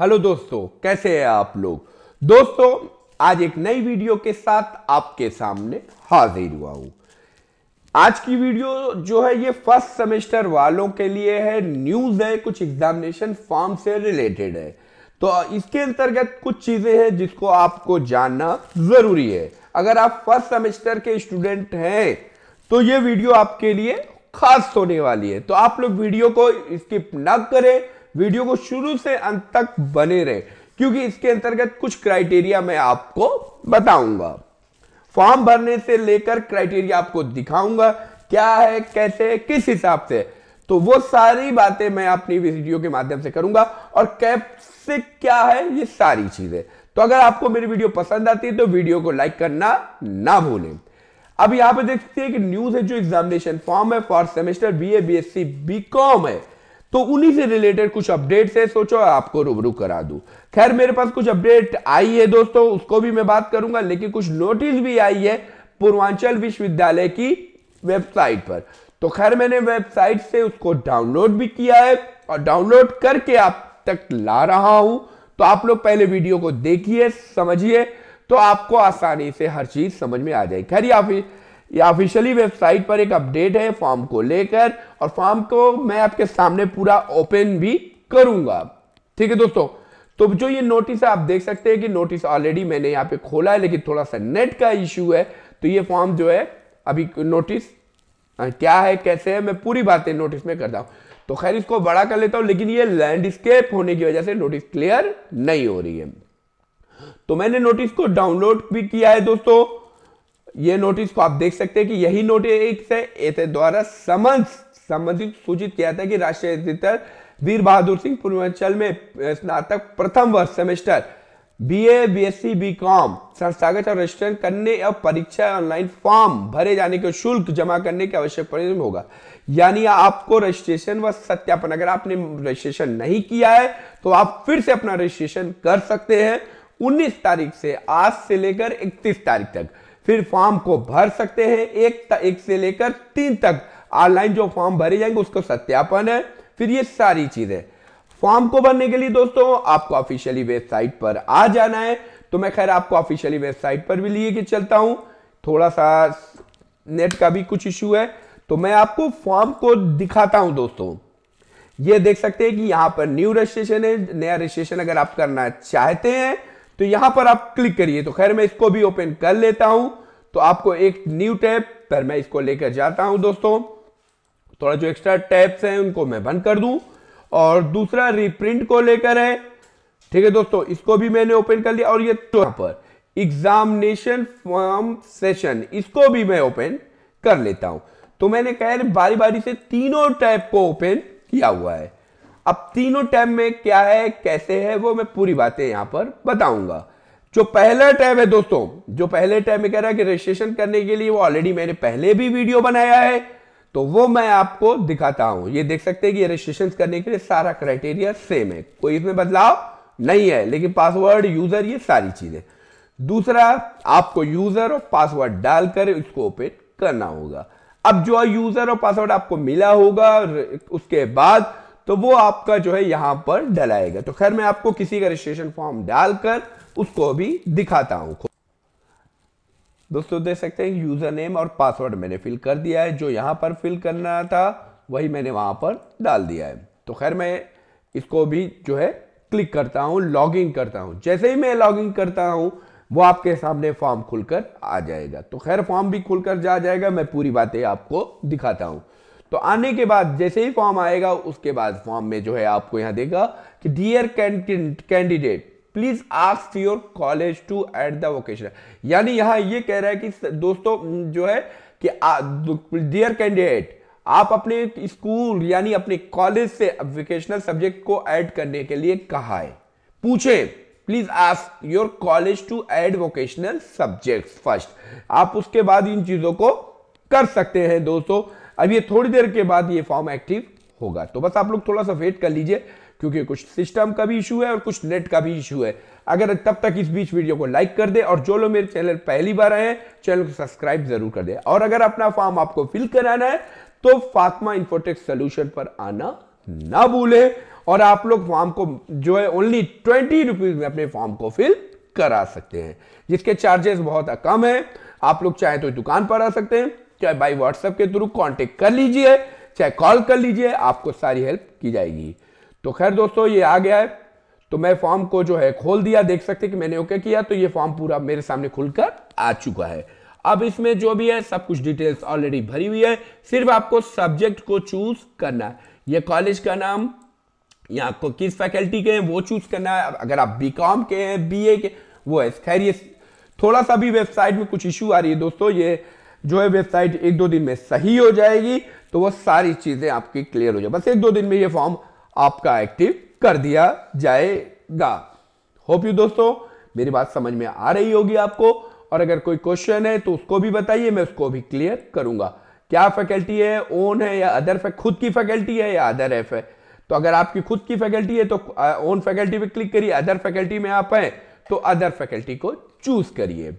hello दोस्तों कैसे हैं आप लोग दोस्तों आज एक नई वीडियो के साथ आपके सामने हाजिर हुआ हूं आज की वीडियो जो है ये फर्स्ट सेमेस्टर वालों के लिए है न्यूज है कुछ एग्जामिनेशन फॉर्म से रिलेटेड है तो इसके अंतर्गत कुछ चीजें हैं जिसको आपको जानना जरूरी है अगर आप फर्स्ट सेमेस्टर के स्टूडेंट हैं तो ये वीडियो आपके लिए खास होने वाली है तो आप लोग वीडियो को स्किप ना करें वीडियो को शुरू से अंत तक बने रहे क्योंकि इसके अंतर्गत कुछ क्राइटेरिया मैं आपको बताऊंगा फॉर्म भरने से लेकर क्राइटेरिया आपको दिखाऊंगा क्या है कैसे है किस हिसाब से तो वो सारी बातें मैं अपनी वीडियो के माध्यम से करूंगा और कैप से क्या है ये सारी चीजें तो अगर आपको मेरी वीडियो पसंद आती है तो वीडियो को लाइक करना ना भूलें अब यहां पे देखते हैं कि न्यूज है जो एग्जामिनेशन फॉर्म है for semester B B A S C B com है तो उन्हीं से रिलेटेड कुछ अपडेट है सोचो आपको रूबरू करा दू खैर मेरे पास कुछ अपडेट आई है दोस्तों उसको भी मैं बात करूंगा लेकिन कुछ नोटिस भी आई है पूर्वांचल विश्वविद्यालय की वेबसाइट पर तो खैर मैंने वेबसाइट से उसको डाउनलोड भी किया है और डाउनलोड करके आप तक ला रहा हूं तो आप लोग पहले वीडियो को देखिए समझिए तो आपको आसानी से हर चीज समझ में आ जाएगी खैर या फिर ये ऑफिशियली वेबसाइट पर एक अपडेट है फॉर्म को लेकर और फॉर्म को मैं आपके सामने पूरा ओपन भी करूंगा ठीक है दोस्तों तो जो ये नोटिस है आप देख सकते हैं कि नोटिस ऑलरेडी मैंने यहाँ पे खोला है लेकिन थोड़ा सा नेट का इश्यू है तो ये फॉर्म जो है अभी नोटिस क्या है कैसे है मैं पूरी बातें नोटिस में करता हूं तो खैर इसको बड़ा कर लेता हूं लेकिन ये लैंडस्केप होने की वजह से नोटिस क्लियर नहीं हो रही है तो मैंने नोटिस को डाउनलोड भी किया है दोस्तों ये नोटिस को आप देख सकते हैं कि यही नोटिस है द्वारा समझ संबंधित सूचित किया था कि राष्ट्रीय अधिकतर वीर बहादुर सिंह पूर्वांचल में स्नातक प्रथम वर्ष सेमेस्टर बीए, बीएससी, बीकॉम संस्थागत और रजिस्टर करने और परीक्षा ऑनलाइन फॉर्म भरे जाने के शुल्क जमा करने की आवश्यक परिणाम होगा यानी आपको रजिस्ट्रेशन व सत्यापन अगर आपने रजिस्ट्रेशन नहीं किया है तो आप फिर से अपना रजिस्ट्रेशन कर सकते हैं 19 तारीख से आज से लेकर 31 तारीख तक फिर फॉर्म को भर सकते हैं एक, एक से लेकर तीन तक ऑनलाइन जो फॉर्म भरे जाएंगे उसको सत्यापन है फिर ये सारी चीजें फॉर्म को भरने के लिए दोस्तों आपको ऑफिशियली वेबसाइट पर आ जाना है तो मैं खैर आपको ऑफिशियली वेबसाइट पर भी लिए के चलता हूं थोड़ा सा नेट का भी कुछ इश्यू है तो मैं आपको फॉर्म को दिखाता हूं दोस्तों ये देख सकते हैं कि यहां पर न्यू रजिस्ट्रेशन है नया रजिस्ट्रेशन अगर आप करना चाहते हैं तो यहां पर आप क्लिक करिए तो खैर मैं इसको भी ओपन कर लेता हूं तो आपको एक न्यू टैब पर मैं इसको लेकर जाता हूं दोस्तों थोड़ा जो एक्स्ट्रा टैब्स हैं उनको मैं बंद कर दूं और दूसरा रिप्रिंट को लेकर है ठीक है दोस्तों इसको भी मैंने ओपन कर लिया और ये तो पर एग्जामिनेशन फॉर्म सेशन इसको भी मैं ओपन कर लेता हूं तो मैंने कह बारी बारी से तीनों टैब को ओपन किया हुआ है अब तीनों टैब में क्या है कैसे है वो मैं पूरी बातें यहां पर बताऊंगा जो पहला टैब है दोस्तों जो पहले टैब में कह रहा है कि रजिस्ट्रेशन करने के लिए वो ऑलरेडी मैंने पहले भी वीडियो बनाया है तो वो मैं आपको दिखाता हूं ये देख सकते हैं कि रजिस्ट्रेशन करने के लिए सारा क्राइटेरिया सेम है कोई इसमें बदलाव नहीं है लेकिन पासवर्ड यूजर ये सारी चीजें दूसरा आपको यूजर और पासवर्ड डालकर इसको ओपन करना होगा अब जो यूजर और पासवर्ड आपको मिला होगा उसके बाद तो वो आपका जो है यहां पर डलाएगा तो खैर मैं आपको किसी का रजिस्ट्रेशन फॉर्म डालकर उसको भी दिखाता हूं दोस्तों देख सकते हैं यूजर नेम और पासवर्ड मैंने फिल कर दिया है जो यहां पर फिल करना था वही मैंने वहां पर डाल दिया है तो खैर मैं इसको भी जो है क्लिक करता हूं लॉगिन करता हूं जैसे ही मैं लॉगिन करता हूं वो आपके सामने फॉर्म खुलकर आ जाएगा तो खैर फॉर्म भी खुलकर जा जाएगा मैं पूरी बातें आपको दिखाता हूं तो आने के बाद जैसे ही फॉर्म आएगा उसके बाद फॉर्म में जो है आपको यहां देगा कि dear candidate please ask your college to add the vocation यानी यहां ये कह रहा है कि दोस्तों जो है कि डियर कैंडिडेट आप अपने स्कूल यानी अपने कॉलेज से वोकेशनल सब्जेक्ट को ऐड करने के लिए कहा है पूछे please ask your college to add vocational subject first आप उसके बाद इन चीजों को कर सकते हैं दोस्तों अब ये थोड़ी देर के बाद ये फॉर्म एक्टिव होगा तो बस आप लोग थोड़ा सा वेट कर लीजिए क्योंकि कुछ सिस्टम का भी इशू है और कुछ नेट का भी इशू है अगर तब तक इस बीच वीडियो को लाइक कर दे और जो लोग मेरे चैनल पहली बार आए हैं चैनल को सब्सक्राइब जरूर कर दे और अगर अपना फॉर्म आपको फिल कराना है तो फातमा इन्फोटेक सोल्यूशन पर आना ना भूलें और आप लोग फॉर्म को जो है ओनली ट्वेंटी रुपीज में अपने फॉर्म को फिल करा सकते हैं जिसके चार्जेस बहुत कम है आप लोग चाहे तो दुकान पर आ सकते हैं चाहे बाई व्हाट्सएप के थ्रू कांटेक्ट कर लीजिए चाहे कॉल कर लीजिए आपको सारी हेल्प की जाएगी तो खैर दोस्तों ये आ गया है तो मैं फॉर्म को जो है खोल दिया देख सकते कि मैंने ओके किया तो ये फॉर्म पूरा मेरे सामने खुलकर आ चुका है अब इसमें जो भी है सब कुछ डिटेल्स ऑलरेडी भरी हुई है सिर्फ आपको सब्जेक्ट को चूज करना है ये कॉलेज का नाम या आपको किस फैकल्टी के हैं वो चूज करना है अगर आप बी कॉम के हैं बी ए के वो है खैर ये थोड़ा सा भी वेबसाइट में कुछ इशू आ रही है दोस्तों ये जो है वेबसाइट एक दो दिन में सही हो जाएगी तो वो सारी चीज़ें आपकी क्लियर हो जाए बस एक दो दिन में ये फॉर्म आपका एक्टिव कर दिया जाएगा होप यू दोस्तों मेरी बात समझ में आ रही होगी आपको और अगर कोई क्वेश्चन है तो उसको भी बताइए मैं उसको भी क्लियर करूंगा क्या फैकल्टी है ओन है या अदर फैक खुद की फैकल्टी है या अदर एफ है तो अगर आपकी खुद की फैकल्टी है तो ओन फैकल्टी पे क्लिक करिए अदर फैकल्टी में आप हैं तो अदर फैकल्टी को चूज करिए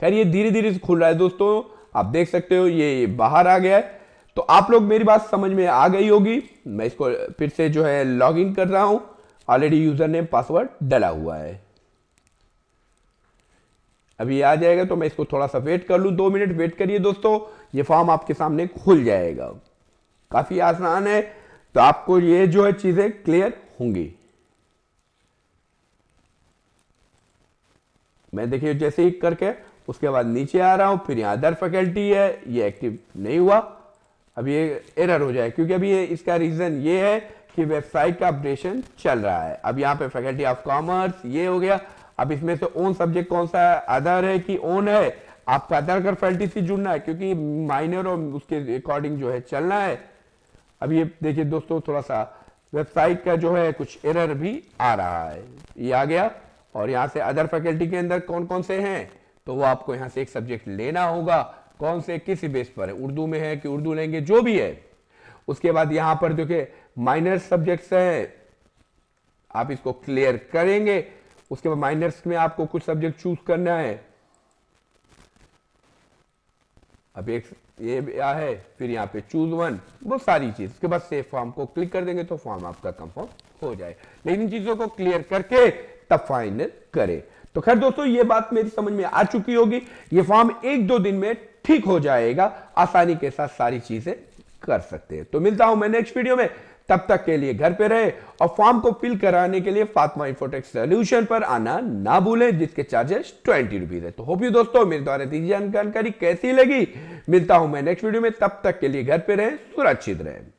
खैर ये धीरे धीरे से खुल रहा है दोस्तों आप देख सकते हो ये बाहर आ गया है तो आप लोग मेरी बात समझ में आ गई होगी मैं इसको फिर से जो है लॉग इन कर रहा हूं ऑलरेडी यूज़र नेम पासवर्ड डला हुआ है अभी आ जाएगा तो मैं इसको थोड़ा सा वेट कर लू दो मिनट वेट करिए दोस्तों ये फॉर्म आपके सामने खुल जाएगा काफ़ी आसान है तो आपको ये जो है चीज़ें क्लियर होंगी मैं देखिए जैसे ही करके उसके बाद नीचे आ रहा हूँ फिर यहाँ अदर फैकल्टी है ये एक्टिव नहीं हुआ अब ये एरर हो जाए क्योंकि अभी ये इसका रीज़न ये है कि वेबसाइट का अपडेशन चल रहा है अब यहाँ पे फैकल्टी ऑफ कॉमर्स ये हो गया अब इसमें से ओन सब्जेक्ट कौन सा अदर है कि ओन है आपका अदर कर फैकल्टी से जुड़ना है क्योंकि माइनर और उसके अकॉर्डिंग जो है चलना है अब ये देखिए दोस्तों थोड़ा सा वेबसाइट का जो है कुछ एरर भी आ रहा है ये आ गया और यहाँ से अदर फैकल्टी के अंदर कौन कौन से हैं तो वो आपको यहां से एक सब्जेक्ट लेना होगा कौन से किसी बेस पर है उर्दू में है कि उर्दू लेंगे जो भी है उसके बाद यहां पर देखिए माइनर सब्जेक्ट्स हैं आप इसको क्लियर करेंगे उसके बाद माइनर्स में आपको कुछ सब्जेक्ट चूज करना है अब एक ये आ है फिर यहाँ पे चूज वन वो सारी चीज उसके बाद सेफ फॉर्म को क्लिक कर देंगे तो फॉर्म आपका कंफर्म हो जाए लेकिन इन चीजों को क्लियर करके तब फाइनल करें तो खैर दोस्तों ये बात मेरी समझ में आ चुकी होगी ये फॉर्म एक दो दिन में ठीक हो जाएगा आसानी के साथ सारी चीजें कर सकते हैं तो मिलता हूं मैं नेक्स्ट वीडियो में तब तक के लिए घर पे रहे और फॉर्म को फिल कराने के लिए फातमा इंफोटेक सोल्यूशन पर आना ना भूलें जिसके चार्जेस ट्वेंटी रुपीज है तो होप यू दोस्तों मेरे द्वारा दी जानकारी कैसी लगी मिलता हूं मैं नेक्स्ट वीडियो में तब तक के लिए घर पे रहे सुरक्षित रहें